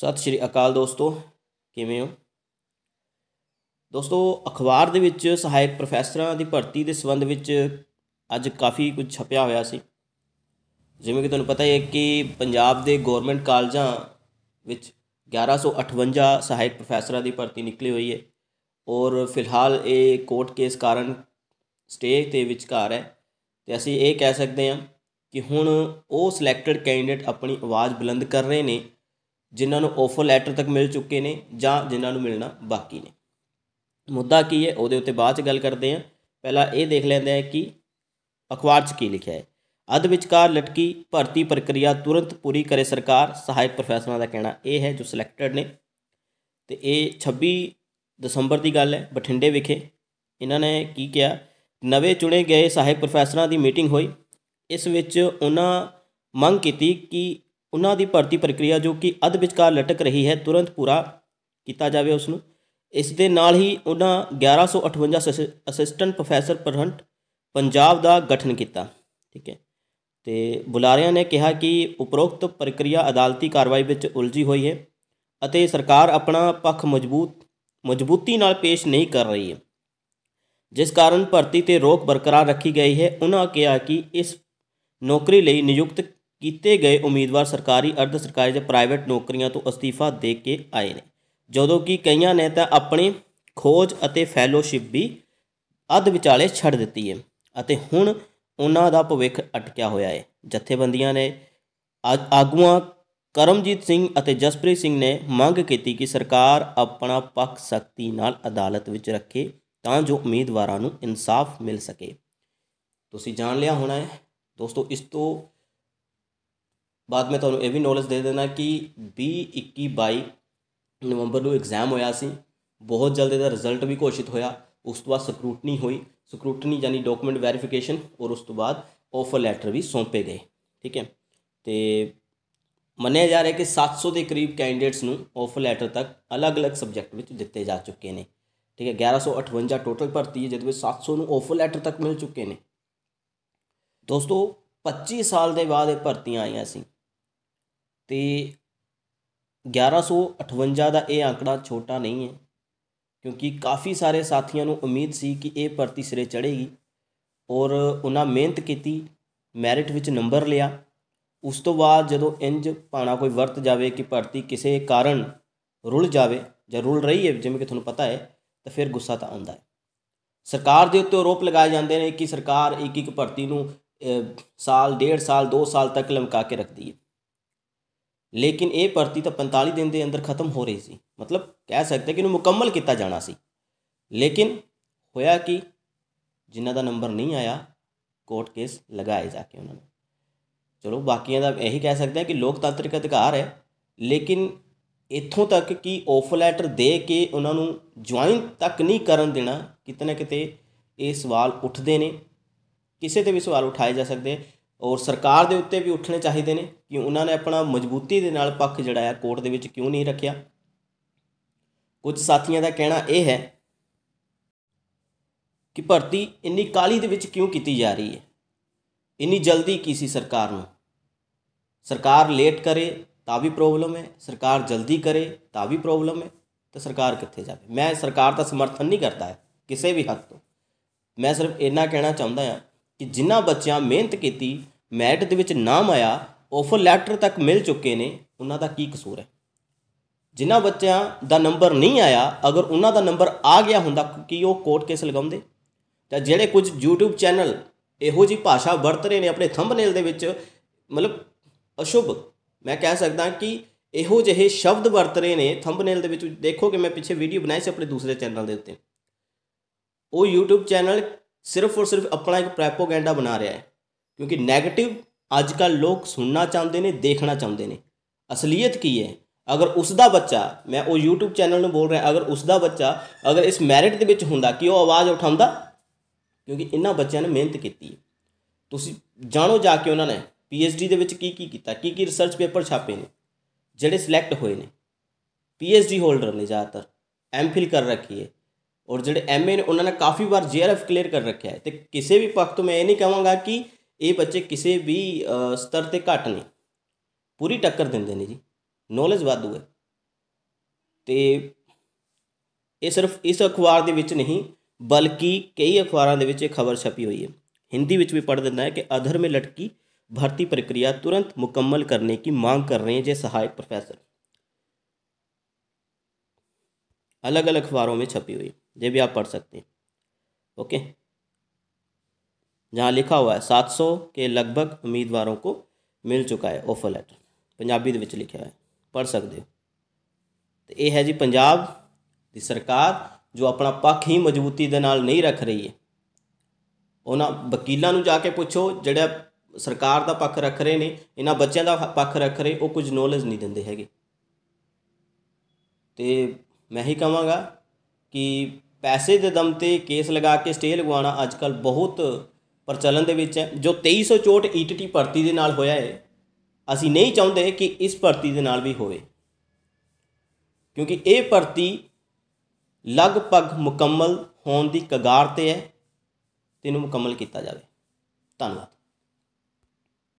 ਸਤਿ ਸ਼੍ਰੀ ਅਕਾਲ ਦੋਸਤੋ ਕਿਵੇਂ ਹੋ ਦੋਸਤੋ ਅਖਬਾਰ ਦੇ ਵਿੱਚ ਸਹਾਇਕ ਪ੍ਰੋਫੈਸਰਾਂ ਦੀ ਭਰਤੀ ਦੇ ਸੰਬੰਧ ਵਿੱਚ ਅੱਜ ਕਾਫੀ ਕੁਝ ਛਪਿਆ ਹੋਇਆ ਸੀ ਜਿਵੇਂ ਕਿ ਤੁਹਾਨੂੰ ਪਤਾ ਹੀ ਹੈ ਕਿ ਪੰਜਾਬ ਦੇ ਗਵਰਨਮੈਂਟ ਕਾਲਜਾਂ ਵਿੱਚ 1158 ਸਹਾਇਕ ਪ੍ਰੋਫੈਸਰਾਂ ਦੀ ਭਰਤੀ ਨਿਕਲੀ ਹੋਈ ਹੈ ਔਰ ਫਿਲਹਾਲ ਇਹ ਕੋਰਟ ਕੇਸ ਕਾਰਨ ਸਟੇ ਤੇ ਵਿਚਕਾਰ ਹੈ ਤੇ ਅਸੀਂ ਇਹ ਕਹਿ ਸਕਦੇ ਹਾਂ ਕਿ ਹੁਣ ਉਹ ਸਿਲੈਕਟਡ ਕੈਂਡੀਡੇਟ ਆਪਣੀ ਆਵਾਜ਼ ਬੁਲੰਦ ਕਰ ਰਹੇ ਨੇ ਜਿਨ੍ਹਾਂ ਨੂੰ ਆਫਰ ਲੈਟਰ ਤੱਕ ਮਿਲ ਚੁੱਕੇ ਨੇ ਜਾਂ ਜਿਨ੍ਹਾਂ ਨੂੰ ਮਿਲਣਾ ਬਾਕੀ ਨੇ ਮੁੱਦਾ ਕੀ ਹੈ ਉਹਦੇ ਉੱਤੇ ਬਾਅਦ ਚ ਗੱਲ ਕਰਦੇ ਹਾਂ ਪਹਿਲਾਂ ਇਹ ਦੇਖ ਲੈਂਦੇ ਹਾਂ ਕਿ ਅਖਬਾਰ 'ਚ ਕੀ ਲਿਖਿਆ ਹੈ ਅਦ ਵਿਚਕਾਰ ਲਟਕੀ ਭਰਤੀ ਪ੍ਰਕਿਰਿਆ ਤੁਰੰਤ ਪੂਰੀ ਕਰੇ ਸਰਕਾਰ ਸਹਾਇਕ ਪ੍ਰੋਫੈਸਰਾਂ ਦਾ ਕਹਿਣਾ ਇਹ ਹੈ ਜੋ ਸਿਲੈਕਟਡ ਨੇ ਤੇ ਇਹ 26 ਦਸੰਬਰ ਦੀ ਗੱਲ ਹੈ ਬਠਿੰਡੇ ਵਿਖੇ ਇਹਨਾਂ ਨੇ ਕੀ ਕਿਹਾ ਨਵੇਂ ਚੁਣੇ ਗਏ ਸਹਾਇਕ ਪ੍ਰੋਫੈਸਰਾਂ ਦੀ ਮੀਟਿੰਗ ਹੋਈ ਇਸ ਵਿੱਚ ਉਹਨਾਂ ਮੰਗ ਕੀਤੀ ਕਿ ਉਹਨਾਂ ਦੀ ਭਰਤੀ ਪ੍ਰਕਿਰਿਆ ਜੋ ਕਿ ਅਧ ਵਿਚਕਾਰ ਲਟਕ ਰਹੀ ਹੈ ਤੁਰੰਤ ਪੂਰਾ ਕੀਤਾ ਜਾਵੇ ਉਸ ਨੂੰ ਇਸ ਦੇ ਨਾਲ ਹੀ ਉਹਨਾਂ 1158 ਅਸਿਸਟੈਂਟ ਪ੍ਰੋਫੈਸਰ ਪਰਹੰਟ ਪੰਜਾਬ ਦਾ ਗਠਨ ਕੀਤਾ ਠੀਕ ਹੈ ਤੇ ਬੁਲਾਰਿਆਂ ਨੇ ਕਿਹਾ ਕਿ ਉਪਰੋਕਤ ਪ੍ਰਕਿਰਿਆ ਅਦਾਲਤੀ ਕਾਰਵਾਈ ਵਿੱਚ ਉਲਝੀ ਹੋਈ ਹੈ ਅਤੇ ਸਰਕਾਰ ਆਪਣਾ ਪੱਖ ਮਜ਼ਬੂਤ ਮਜ਼ਬੂਤੀ ਨਾਲ ਪੇਸ਼ ਨਹੀਂ ਕਰ ਰਹੀ ਹੈ ਜਿਸ ਕਾਰਨ ਭਰਤੀ ਤੇ ਰੋਕ ਬਰਕਰਾਰ ਰੱਖੀ ਗਈ ਹੈ ਉਹਨਾਂ ਕਿਹਾ ਕਿ ਇਸ ਨੌਕਰੀ ਲਈ ਨਿਯੁਕਤ ਕੀਤੇ ਗਏ ਉਮੀਦਵਾਰ ਸਰਕਾਰੀ ਅਰਧ ਸਰਕਾਰੀ ਜਾਂ ਪ੍ਰਾਈਵੇਟ ਨੌਕਰੀਆਂ ਤੋਂ ਅਸਤੀਫਾ ਦੇ ਕੇ ਆਏ ਨੇ ਜਦੋਂ ਕਿ ਕਈਆਂ ਨੇ ਤਾਂ ਆਪਣੀ ਖੋਜ ਅਤੇ ਫੈਲੋਸ਼ਿਪ ਵੀ ਅੱਧ ਵਿਚਾਲੇ ਛੱਡ ਦਿੱਤੀ ਹੈ ਅਤੇ ਹੁਣ ਉਹਨਾਂ ਦਾ ਭਵਿੱਖ ਅਟਕਿਆ ਹੋਇਆ ਹੈ ਜਥੇਬੰਦੀਆਂ ਨੇ ਆਗੂਆਂ ਕਰਮਜੀਤ ਸਿੰਘ ਅਤੇ ਜਸਪ੍ਰੀਤ ਸਿੰਘ ਨੇ ਮੰਗ ਕੀਤੀ ਕਿ ਸਰਕਾਰ ਆਪਣਾ ਪੱਖ ਸਖਤੀ ਨਾਲ ਅਦਾਲਤ ਵਿੱਚ ਰੱਖੇ ਤਾਂ ਜੋ ਉਮੀਦਵਾਰਾਂ ਨੂੰ ਇਨਸਾਫ ਮਿਲ ਸਕੇ ਤੁਸੀਂ ਜਾਣ ਲਿਆ ਹੋਣਾ ਹੈ ਦੋਸਤੋ ਇਸ ਤੋਂ ਬਾਅਦ ਮੈਂ ਤੁਹਾਨੂੰ ਇਹ ਵੀ ਨੋਲੇਜ ਦੇ ਦੇਣਾ ਕਿ 20 21 22 ਨਵੰਬਰ ਨੂੰ ਐਗਜ਼ਾਮ ਹੋਇਆ ਸੀ ਬਹੁਤ ਜਲਦ ਇਹਦਾ ਰਿਜ਼ਲਟ ਵੀ ਘੋਸ਼ਿਤ ਹੋਇਆ ਉਸ ਤੋਂ ਬਾਅਦ ਸਕਰੂਟਨੀ ਹੋਈ ਸਕਰੂਟਨੀ ਯਾਨੀ ਡਾਕੂਮੈਂਟ ਵੈਰੀਫਿਕੇਸ਼ਨ ਔਰ ਉਸ ਤੋਂ ਬਾਅਦ ਆਫਰ ਲੈਟਰ ਵੀ ਸੌਂਪੇ ਗਏ ਠੀਕ ਹੈ ਤੇ ਮੰਨਿਆ ਜਾ ਰਿਹਾ ਕਿ 700 ਦੇ ਕਰੀਬ ਕੈਂਡੀਡੇਟਸ ਨੂੰ ਆਫਰ ਲੈਟਰ ਤੱਕ ਅਲੱਗ-ਅਲੱਗ ਸਬਜੈਕਟ ਵਿੱਚ ਦਿੱਤੇ ਜਾ ਚੁੱਕੇ ਨੇ ਠੀਕ ਹੈ 1158 ਟੋਟਲ ਭਰਤੀ ਹੈ ਜਿਹਦੇ ਵਿੱਚ 700 ਨੂੰ ਆਫਰ ਲੈਟਰ ਤੱਕ ਮਿਲ ਚੁੱਕੇ ਨੇ ਦੋਸਤੋ 25 ਸਾਲ ਦੇ ਬਾਅਦ ਇਹ ਭਰਤੀਆਂ ਆਈਆਂ ਸੀ ਤੇ 1158 ਦਾ ਇਹ ਅੰਕੜਾ ਛੋਟਾ ਨਹੀਂ ਹੈ ਕਿਉਂਕਿ ਕਾਫੀ ਸਾਰੇ ਸਾਥੀਆਂ ਨੂੰ ਉਮੀਦ ਸੀ ਕਿ ਇਹ ਭਰਤੀ ਸਿਰੇ ਚੜੇਗੀ ਔਰ ਉਹਨਾਂ ਮਿਹਨਤ ਕੀਤੀ ਮੈਰਿਟ ਵਿੱਚ ਨੰਬਰ ਲਿਆ ਉਸ ਤੋਂ ਬਾਅਦ ਜਦੋਂ ਇੰਜ ਪਾਣਾ ਕੋਈ ਵਰਤ ਜਾਵੇ ਕਿ ਭਰਤੀ ਕਿਸੇ ਕਾਰਨ ਰੁਲ ਜਾਵੇ ਜਾਂ ਰੁਲ ਰਹੀ ਹੈ ਜਿਵੇਂ ਕਿ ਤੁਹਾਨੂੰ ਪਤਾ ਹੈ ਤਾਂ ਫਿਰ ਗੁੱਸਾ ਤਾਂ ਆਉਂਦਾ ਹੈ ਸਰਕਾਰ ਦੇ ਉੱਤੇ ਆਰੋਪ ਲਗਾਏ ਜਾਂਦੇ ਨੇ ਕਿ ਸਰਕਾਰ ਇੱਕ ਇੱਕ ਭਰਤੀ ਨੂੰ ਸਾਲ ਡੇਢ ਸਾਲ 2 ਸਾਲ ਤੱਕ ਲਮਕਾ ਕੇ ਰੱਖਦੀ ਹੈ ਲੇਕਿਨ ਇਹ ਭਰਤੀ ਤਾਂ 45 ਦਿਨ ਦੇ ਅੰਦਰ ਖਤਮ ਹੋ ਰਹੀ ਸੀ ਮਤਲਬ ਕਹਿ ਸਕਦੇ ਕਿ ਇਹਨੂੰ ਮੁਕੰਮਲ ਕੀਤਾ ਜਾਣਾ ਸੀ ਲੇਕਿਨ ਹੋਇਆ ਕਿ ਜਿਨ੍ਹਾਂ ਦਾ ਨੰਬਰ ਨਹੀਂ ਆਇਆ ਕੋਰਟ ਕੇਸ ਲਗਾਏ ਜਾ ਕੇ ਉਹਨਾਂ ਨੇ ਚਲੋ ਬਾਕੀਆਂ ਦਾ ਇਹੀ ਕਹਿ ਸਕਦੇ ਆ ਕਿ ਲੋਕਤੰਤਰਿਕ ਅਧਿਕਾਰ ਹੈ ਲੇਕਿਨ ਇੱਥੋਂ ਤੱਕ ਕਿ ਆਫ ਲੈਟਰ ਦੇ ਕੇ ਉਹਨਾਂ ਨੂੰ ਜੁਆਇਨ ਤੱਕ ਨਹੀਂ ਕਰਨ ਦੇਣਾ ਕਿਤਨੇ ਕਿਤੇ ਇਹ ਸਵਾਲ ਉੱਠਦੇ ਨੇ ਕਿਸੇ ਤੇ ਵੀ ਸਵਾਲ ਉਠਾਏ ਜਾ ਸਕਦੇ ਔਰ ਸਰਕਾਰ ਦੇ ਉੱਤੇ ਵੀ ਉੱਠਣੇ ਚਾਹੀਦੇ ਨੇ ਕਿ ਉਹਨਾਂ ਨੇ ਆਪਣਾ ਮਜ਼ਬੂਤੀ ਦੇ ਨਾਲ ਪੱਖ ਜਿਹੜਾ ਹੈ ਕੋਰਟ ਦੇ ਵਿੱਚ ਕਿਉਂ ਨਹੀਂ ਰੱਖਿਆ ਕੁਝ ਸਾਥੀਆਂ ਦਾ ਕਹਿਣਾ ਇਹ ਹੈ ਕਿ ਭਰਤੀ ਇੰਨੀ ਕਾਲੀ ਦੇ ਵਿੱਚ ਕਿਉਂ ਕੀਤੀ ਜਾ ਰਹੀ ਹੈ ਇੰਨੀ ਜਲਦੀ ਕੀ ਸੀ ਸਰਕਾਰ ਨੂੰ ਸਰਕਾਰ ਲੇਟ ਕਰੇ ਤਾਂ ਵੀ ਪ੍ਰੋਬਲਮ ਹੈ ਸਰਕਾਰ ਜਲਦੀ ਕਰੇ ਤਾਂ ਵੀ ਪ੍ਰੋਬਲਮ ਹੈ ਤਾਂ ਸਰਕਾਰ ਕਿੱਥੇ ਜਾਵੇ ਮੈਂ ਸਰਕਾਰ ਦਾ ਸਮਰਥਨ ਨਹੀਂ ਕਰਦਾ ਕਿਸੇ ਵੀ ਹੱਦ ਤੋਂ ਮੈਂ ਸਿਰਫ ਇੰਨਾ ਕਹਿਣਾ ਚਾਹੁੰਦਾ ਹਾਂ ਕਿ ਜਿਨ੍ਹਾਂ ਬੱਚਿਆਂ ਮਿਹਨਤ ਕੀਤੀ ਮੈਰਿਟ ਦੇ ਵਿੱਚ ਨਾਮ ਆਇਆ ਆਫਰ ਲੈਟਰ ਤੱਕ ਮਿਲ ਚੁੱਕੇ ਨੇ ਉਹਨਾਂ ਦਾ ਕੀ ਕਸੂਰ ਹੈ ਜਿਨ੍ਹਾਂ ਬੱਚਿਆਂ ਦਾ ਨੰਬਰ ਨਹੀਂ ਆਇਆ ਅਗਰ ਉਹਨਾਂ ਦਾ ਨੰਬਰ ਆ ਗਿਆ ਹੁੰਦਾ ਕਿ ਉਹ ਕੋਰਟ ਕੇਸ ਲਗਾਉਂਦੇ ਤਾਂ ਜਿਹੜੇ ਕੁਝ YouTube ਚੈਨਲ ਇਹੋ ਜੀ ਭਾਸ਼ਾ ਵਰਤ ਰਹੇ ਨੇ ਆਪਣੇ ਥੰਬਨੇਲ ਦੇ ਵਿੱਚ ਮਤਲਬ ਅਸ਼ੁਭ ਮੈਂ ਕਹਿ ਸਕਦਾ ਕਿ ਇਹੋ ਜਿਹੇ ਸ਼ਬਦ ਵਰਤ ਰਹੇ ਨੇ ਥੰਬਨੇਲ ਦੇ ਵਿੱਚ ਦੇਖੋ ਕਿ ਮੈਂ ਪਿੱਛੇ ਵੀਡੀਓ ਬਣਾਈ ਸੀ ਆਪਣੇ ਦੂਸਰੇ ਚੈਨਲ ਦੇ ਉੱਤੇ ਉਹ YouTube ਚੈਨਲ ਸਿਰਫ ਔਰ ਸਿਰਫ ਆਪਣਾ ਇੱਕ ਪ੍ਰੈਪੋਗੈਂਡਾ ਬਣਾ ਰਿਹਾ ਹੈ ਕਿਉਂਕਿ 네ਗੇਟਿਵ ਅੱਜ ਕੱਲ ਲੋਕ ਸੁਣਨਾ ਚਾਹੁੰਦੇ ਨੇ ਦੇਖਣਾ ਚਾਹੁੰਦੇ ਨੇ ਅਸਲੀਅਤ ਕੀ ਹੈ ਅਗਰ ਉਸ ਦਾ ਬੱਚਾ ਮੈਂ ਉਹ YouTube ਚੈਨਲ ਨੂੰ ਬੋਲ ਰਿਹਾ ਅਗਰ ਉਸ ਦਾ ਬੱਚਾ ਅਗਰ ਇਸ ਮੈਰਿਟ ਦੇ ਵਿੱਚ ਹੁੰਦਾ ਕਿ ਉਹ ਆਵਾਜ਼ ਉਠਾਉਂਦਾ ਕਿਉਂਕਿ ਇਹਨਾਂ ਬੱਚਿਆਂ ਨੇ ਮਿਹਨਤ ਕੀਤੀ ਹੈ ਤੁਸੀਂ ਜਾਣੋ ਜਾ ਕੇ ਉਹਨਾਂ ਨੇ PhD ਦੇ ਵਿੱਚ ਕੀ ਕੀ ਕੀਤਾ ਕੀ ਕੀ ਰਿਸਰਚ ਪੇਪਰ ਛਾਪੇ ਨੇ ਜਿਹੜੇ ਸਿਲੈਕਟ ਹੋਏ ਨੇ PhD ਹੋਲਡਰ ਨੇ ਜ਼ਿਆਦਾਤਰ ਐਮਫਿਲ ਕਰ ਰੱਖੀ ਹੈ ਔਰ ਜਿਹੜੇ ਐਮਏ ਨੇ ਉਹਨਾਂ ਨੇ ਕਾਫੀ ਵਾਰ ਜੀਆਰਐਫ ਕਲੀਅਰ ਕਰ ਰੱਖਿਆ ਹੈ ਤੇ ਕਿਸੇ ਵੀ ਪੱਖ ਤੋਂ ਮੈਂ ਇਹ ਨਹੀਂ ਕਹਾਂਗਾ ਕਿ ਇਹ ਬੱਚੇ ਕਿਸੇ ਵੀ ਸਤਰ ਤੇ ਘੱਟ ਨੇ ਪੂਰੀ ਟੱਕਰ ਦਿੰਦੇ ਨੇ ਜੀ ਨੌਲੇਜ ਵਾਧੂ ਹੈ ਤੇ ਇਹ ਸਿਰਫ ਇਸ ਅਖਬਾਰ ਦੇ ਵਿੱਚ ਨਹੀਂ ਬਲਕਿ ਕਈ ਅਖਬਾਰਾਂ ਦੇ ਵਿੱਚ ਇਹ ਖਬਰ ਛਪੀ ਹੋਈ ਹੈ ਹਿੰਦੀ ਵਿੱਚ ਵੀ ਪੜ੍ਹ ਦਿੰਦਾ ਹੈ ਕਿ ਅਧਰ ਮੇ ਲਟਕੀ ਭਰਤੀ ਪ੍ਰਕਿਰਿਆ ਤੁਰੰਤ ਮੁਕੰਮਲ ਕਰਨੇ ਦੀ ਮੰਗ ਕਰ ਰਹੇ ਜੇ ਸਹਾਇਕ ਪ੍ਰੋਫੈਸਰ ਅਲੱਗ-ਅਲੱਗ अलग ਵਿੱਚ ਛਪੀ ਹੋਈ ਹੈ ये भी आप पढ़ सकते हैं ओके जहाँ लिखा हुआ है 700 के लगभग ਉਮੀਦਵਾਰਾਂ को ਮਿਲ ਚੁੱਕਾ ਹੈ ਆਫਰ ਲੈਟਰ ਪੰਜਾਬੀ ਦੇ ਵਿੱਚ ਲਿਖਿਆ ਹੈ ਪੜ੍ਹ ਸਕਦੇ ਹੋ ਤੇ ਇਹ ਹੈ ਜੀ ਪੰਜਾਬ ਦੀ ਸਰਕਾਰ ਜੋ ਆਪਣਾ ਪੱਖ ਹੀ ਮਜ਼ਬੂਤੀ ਦੇ ਨਾਲ ਨਹੀਂ ਰੱਖ ਰਹੀ ਹੈ ਉਹਨਾਂ ਵਕੀਲਾਂ ਨੂੰ ਜਾ ਕੇ ਪੁੱਛੋ ਜਿਹੜਾ ਸਰਕਾਰ ਦਾ ਪੱਖ ਰੱਖ ਰਹੇ ਨੇ ਇਹਨਾਂ ਬੱਚਿਆਂ ਦਾ ਪੱਖ ਰੱਖ ਰਹੇ ਉਹ ਕੁਝ ਨੋਲੇਜ ਨਹੀਂ ਦਿੰਦੇ ਹੈਗੇ ਤੇ ਮੈਂ ਹੀ ਕਹਾਂਗਾ ਕਿ ਪੈਸੇ ਦੇ ਦਮ ਤੇ ਕੇਸ ਲਗਾ ਕੇ ਸਟੇ ਲਗਵਾਉਣਾ ਅੱਜ ਕੱਲ ਬਹੁਤ ਪ੍ਰਚਲਨ ਦੇ ਵਿੱਚ ਹੈ ਜੋ 2364 ਈਟੀਟੀ ਭਰਤੀ ਦੇ ਨਾਲ ਹੋਇਆ ਹੈ ਅਸੀਂ ਨਹੀਂ ਚਾਹੁੰਦੇ ਕਿ ਇਸ ਭਰਤੀ ਦੇ ਨਾਲ ਵੀ ਹੋਵੇ ਕਿਉਂਕਿ ਇਹ ਭਰਤੀ ਲਗਭਗ ਮੁਕੰਮਲ ਹੋਣ ਦੀ ਕਗਾਰ ਤੇ ਹੈ ਤੇ ਇਹਨੂੰ ਮੁਕੰਮਲ ਕੀਤਾ ਜਾਵੇ ਧੰਨਵਾਦ